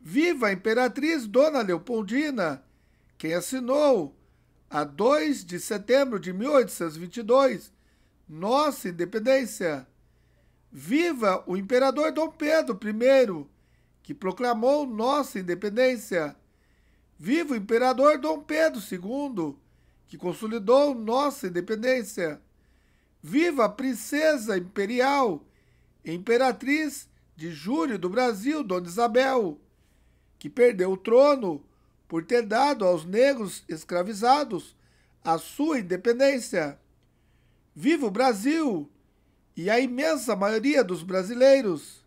Viva a Imperatriz Dona Leopoldina! Quem assinou? A 2 de setembro de 1822, nossa independência! Viva o Imperador Dom Pedro I, que proclamou nossa independência! Viva o Imperador Dom Pedro II, que consolidou nossa independência! Viva a Princesa Imperial, Imperatriz de Júlio do Brasil, Dona Isabel! que perdeu o trono por ter dado aos negros escravizados a sua independência. Viva o Brasil! E a imensa maioria dos brasileiros!